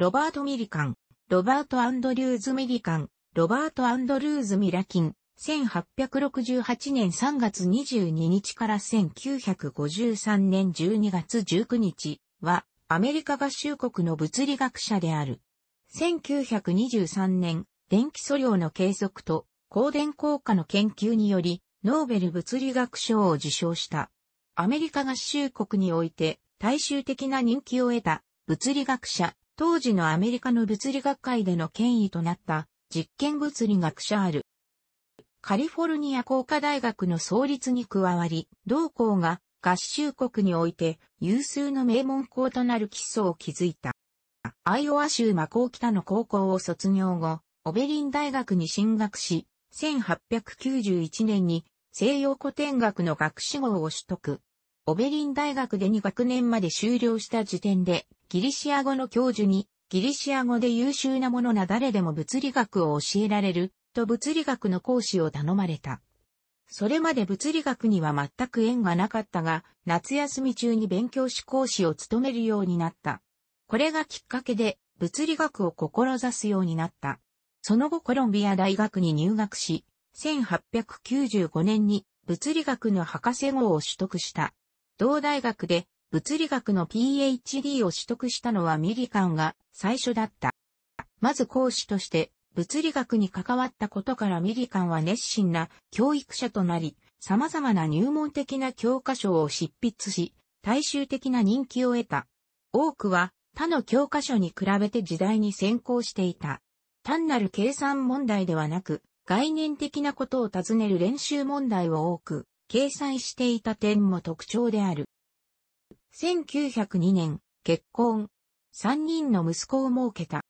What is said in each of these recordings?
ロバート・ミリカン、ロバート・アンドリューズ・ミリカン、ロバート・アンドリューズ・ミラキン、1868年3月22日から1953年12月19日は、アメリカ合衆国の物理学者である。1923年、電気素量の計測と光電効果の研究により、ノーベル物理学賞を受賞した。アメリカ合衆国において、大衆的な人気を得た物理学者、当時のアメリカの物理学会での権威となった実験物理学者ある。カリフォルニア工科大学の創立に加わり、同校が合衆国において有数の名門校となる基礎を築いた。アイオワ州マコー北の高校を卒業後、オベリン大学に進学し、1891年に西洋古典学の学士号を取得。オベリン大学で2学年まで修了した時点で、ギリシア語の教授に、ギリシア語で優秀な者な誰でも物理学を教えられる、と物理学の講師を頼まれた。それまで物理学には全く縁がなかったが、夏休み中に勉強し講師を務めるようになった。これがきっかけで、物理学を志すようになった。その後コロンビア大学に入学し、1895年に物理学の博士号を取得した。同大学で物理学の PhD を取得したのはミリカンが最初だった。まず講師として物理学に関わったことからミリカンは熱心な教育者となり、様々な入門的な教科書を執筆し、大衆的な人気を得た。多くは他の教科書に比べて時代に先行していた。単なる計算問題ではなく、概念的なことを尋ねる練習問題を多く掲載していた点も特徴である。1902年、結婚。3人の息子を設けた。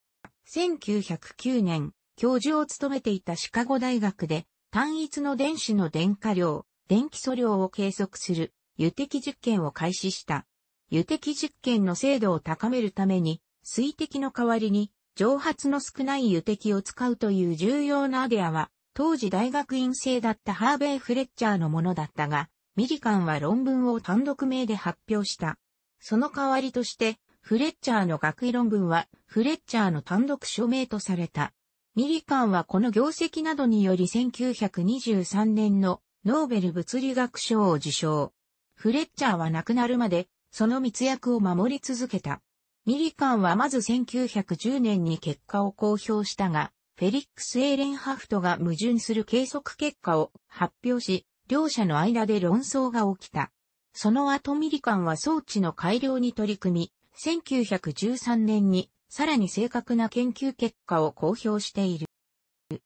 1909年、教授を務めていたシカゴ大学で、単一の電子の電荷量、電気素量を計測する、油滴実験を開始した。油滴実験の精度を高めるために、水滴の代わりに、蒸発の少ない油滴を使うという重要なアデアは、当時大学院生だったハーベイ・フレッチャーのものだったが、ミリカンは論文を単独名で発表した。その代わりとして、フレッチャーの学位論文は、フレッチャーの単独署名とされた。ミリカンはこの業績などにより1923年のノーベル物理学賞を受賞。フレッチャーは亡くなるまで、その密約を守り続けた。ミリカンはまず1910年に結果を公表したが、フェリックス・エーレンハフトが矛盾する計測結果を発表し、両者の間で論争が起きた。その後ミリカンは装置の改良に取り組み、1913年にさらに正確な研究結果を公表している。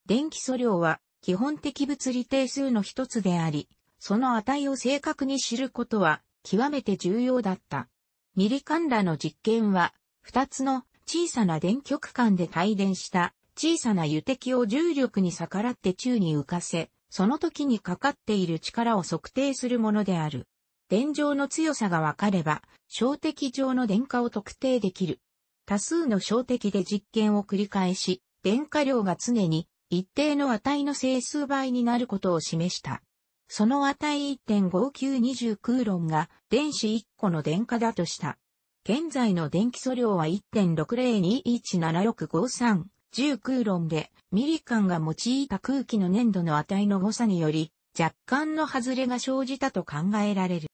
電気素量は基本的物理定数の一つであり、その値を正確に知ることは極めて重要だった。ミリカンらの実験は、二つの小さな電極間で帯電した小さな油滴を重力に逆らって宙に浮かせ、その時にかかっている力を測定するものである。電状の強さが分かれば、小滴上の電荷を特定できる。多数の小滴で実験を繰り返し、電荷量が常に一定の値の整数倍になることを示した。その値1.5920クーロンが電子1個の電荷だとした。現在の電気素量は1.60217653重空論で、ミリカンが用いた空気の粘度の値の誤差により、若干の外れが生じたと考えられる。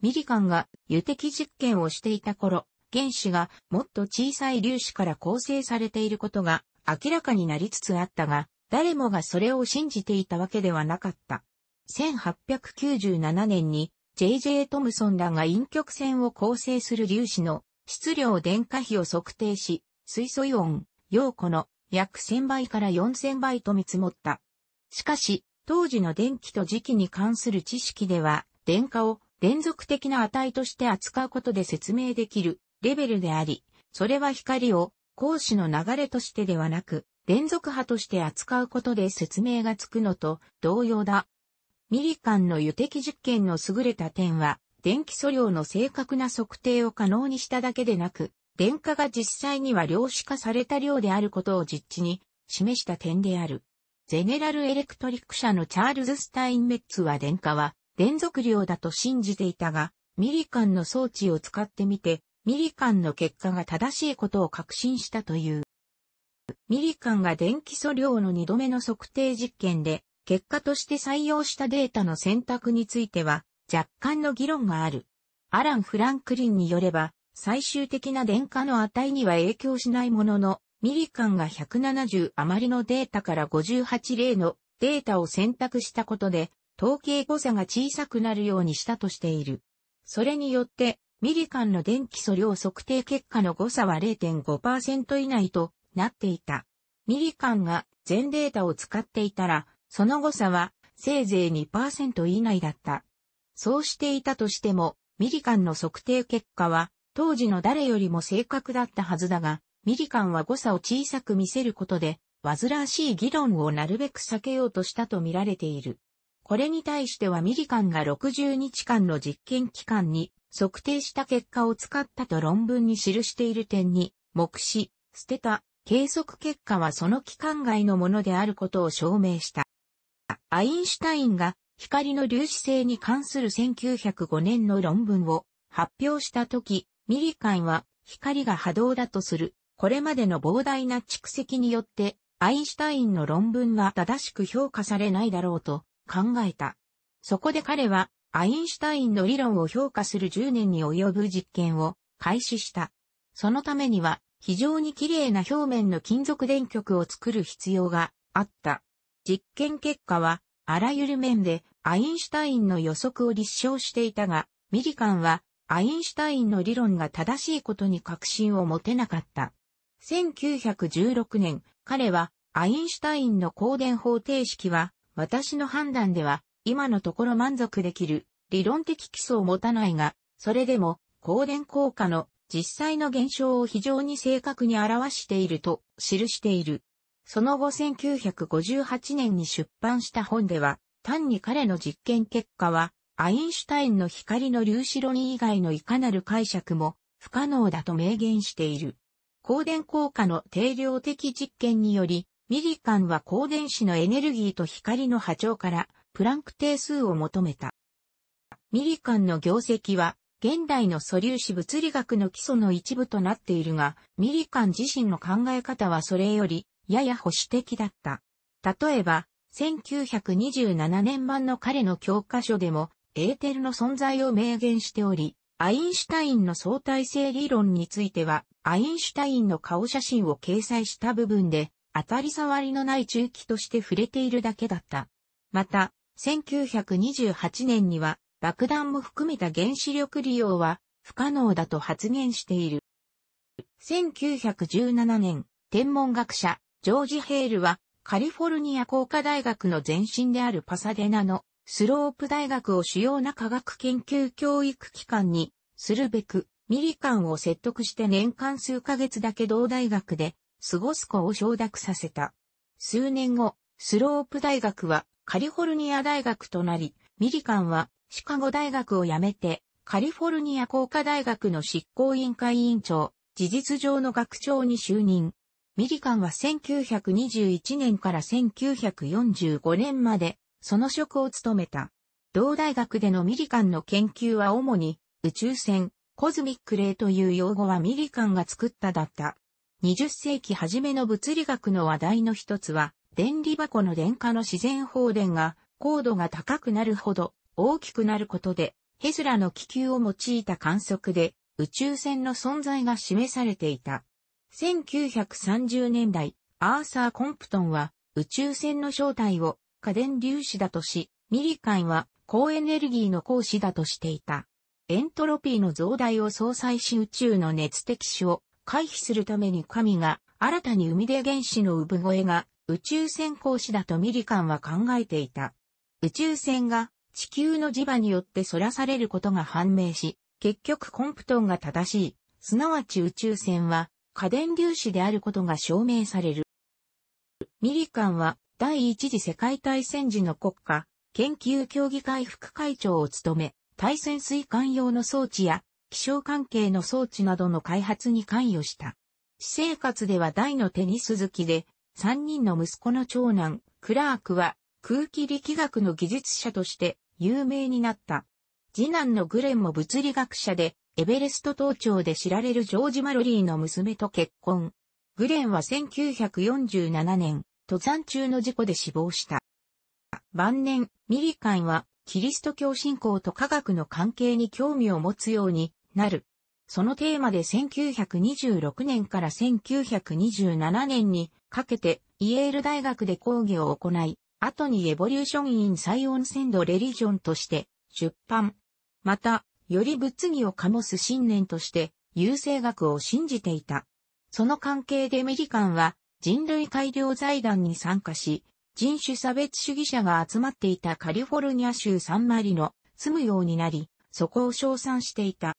ミリカンが油滴実験をしていた頃、原子がもっと小さい粒子から構成されていることが明らかになりつつあったが、誰もがそれを信じていたわけではなかった。1897年に J.J. トムソンらが陰極線を構成する粒子の質量電化比を測定し、水素イオン、陽子の約1000倍から4000倍と見積もった。しかし、当時の電気と磁気に関する知識では、電荷を連続的な値として扱うことで説明できるレベルであり、それは光を光子の流れとしてではなく、連続波として扱うことで説明がつくのと同様だ。ミリカンの油滴実験の優れた点は、電気素量の正確な測定を可能にしただけでなく、電化が実際には量子化された量であることを実地に示した点である。ゼネラルエレクトリック社のチャールズ・スタインメッツは電化は連続量だと信じていたが、ミリカンの装置を使ってみて、ミリカンの結果が正しいことを確信したという。ミリカンが電気素量の二度目の測定実験で、結果として採用したデータの選択については、若干の議論がある。アラン・フランクリンによれば、最終的な電荷の値には影響しないものの、ミリ間が170余りのデータから58例のデータを選択したことで、統計誤差が小さくなるようにしたとしている。それによって、ミリ間の電気素量測定結果の誤差は0.5%以内となっていた。ミリ間が全データを使っていたら、その誤差はせいぜい2%以内だった。そうしていたとしても、ミリ間の測定結果は当時の誰よりも正確だったはずだが、ミリカンは誤差を小さく見せることで、煩わしい議論をなるべく避けようとしたと見られている。これに対してはミリカンが60日間の実験期間に測定した結果を使ったと論文に記している点に、目視、捨てた、計測結果はその期間外のものであることを証明した。アインシュタインが光の粒子性に関する1905年の論文を発表したとき、ミリカンは光が波動だとする、これまでの膨大な蓄積によって、アインシュタインの論文は正しく評価されないだろうと考えた。そこで彼は、アインシュタインの理論を評価する10年に及ぶ実験を開始した。そのためには、非常に綺麗な表面の金属電極を作る必要があった。実験結果は、あらゆる面でアインシュタインの予測を立証していたが、ミリカンはアインシュタインの理論が正しいことに確信を持てなかった。1916年、彼は、アインシュタインの光電方程式は、私の判断では、今のところ満足できる、理論的基礎を持たないが、それでも、光電効果の実際の現象を非常に正確に表していると記している。その後1958年に出版した本では、単に彼の実験結果はアインシュタインの光の粒子論以外のいかなる解釈も不可能だと明言している。光電効果の定量的実験により、ミリカンは光電子のエネルギーと光の波長からプランク定数を求めた。ミリカンの業績は現代の素粒子物理学の基礎の一部となっているが、ミリカン自身の考え方はそれよりやや保守的だった。例えば、1927年版の彼の教科書でもエーテルの存在を明言しており、アインシュタインの相対性理論については、アインシュタインの顔写真を掲載した部分で、当たり障りのない中期として触れているだけだった。また、1928年には、爆弾も含めた原子力利用は不可能だと発言している。1917年、天文学者、ジョージ・ヘールは、カリフォルニア工科大学の前身であるパサデナのスロープ大学を主要な科学研究教育機関にするべく、ミリカンを説得して年間数ヶ月だけ同大学で過ごす子を承諾させた。数年後、スロープ大学はカリフォルニア大学となり、ミリカンはシカゴ大学を辞めて、カリフォルニア工科大学の執行委員会委員長、事実上の学長に就任。ミリカンは1921年から1945年までその職を務めた。同大学でのミリカンの研究は主に、宇宙船、コズミックレイという用語はミリカンが作っただった。20世紀初めの物理学の話題の一つは、電離箱の電化の自然放電が、高度が高くなるほど大きくなることで、ヘスラの気球を用いた観測で、宇宙船の存在が示されていた。1930年代、アーサー・コンプトンは宇宙船の正体を家電粒子だとし、ミリカンは高エネルギーの光子だとしていた。エントロピーの増大を相殺し宇宙の熱的子を回避するために神が新たに生み出原子の産声が宇宙船光子だとミリカンは考えていた。宇宙船が地球の磁場によって反らされることが判明し、結局コンプトンが正しい、すなわち宇宙船は家電粒子であることが証明される。ミリカンは第一次世界大戦時の国家、研究協議会副会長を務め、対潜水艦用の装置や気象関係の装置などの開発に関与した。私生活では大のテニス好きで、3人の息子の長男、クラークは空気力学の技術者として有名になった。次男のグレンも物理学者で、エベレスト登頂で知られるジョージ・マロリーの娘と結婚。グレンは1947年、登山中の事故で死亡した。晩年、ミリカンは、キリスト教信仰と科学の関係に興味を持つようになる。そのテーマで1926年から1927年にかけてイエール大学で講義を行い、後にエボリューション・イン・サイオン・センド・レリジョンとして出版。また、より物議を醸す信念として、優勢学を信じていた。その関係でミリカンは、人類改良財団に参加し、人種差別主義者が集まっていたカリフォルニア州サンマリの住むようになり、そこを称賛していた。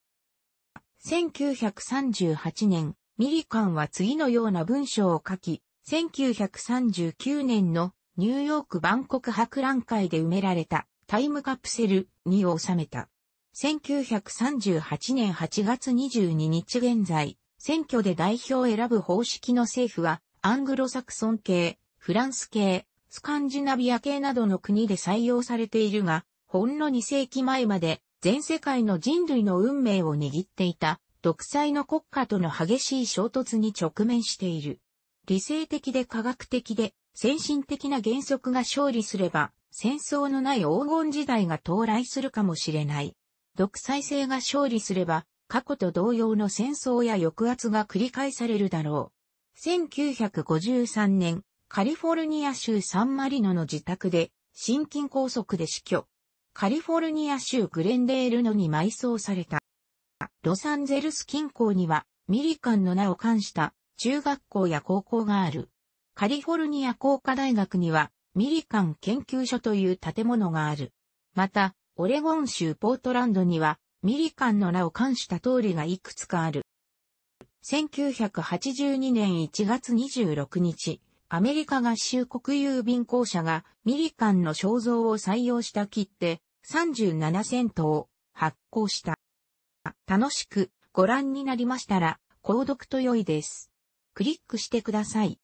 1938年、ミリカンは次のような文章を書き、1939年のニューヨーク万国博覧会で埋められたタイムカプセルに収めた。1938年8月22日現在、選挙で代表を選ぶ方式の政府はアングロサクソン系、フランス系、スカンジナビア系などの国で採用されているが、ほんの2世紀前まで全世界の人類の運命を握っていた独裁の国家との激しい衝突に直面している。理性的で科学的で先進的な原則が勝利すれば戦争のない黄金時代が到来するかもしれない。独裁性が勝利すれば過去と同様の戦争や抑圧が繰り返されるだろう。1953年、カリフォルニア州サンマリノの自宅で、心筋梗塞で死去。カリフォルニア州グレンデールのに埋葬された。ロサンゼルス近郊には、ミリカンの名を冠した中学校や高校がある。カリフォルニア工科大学には、ミリカン研究所という建物がある。また、オレゴン州ポートランドには、ミリカンの名を冠した通りがいくつかある。1982年1月26日、アメリカ合衆国郵便公社がミリカンの肖像を採用した切手37セントを発行した。楽しくご覧になりましたら、購読と良いです。クリックしてください。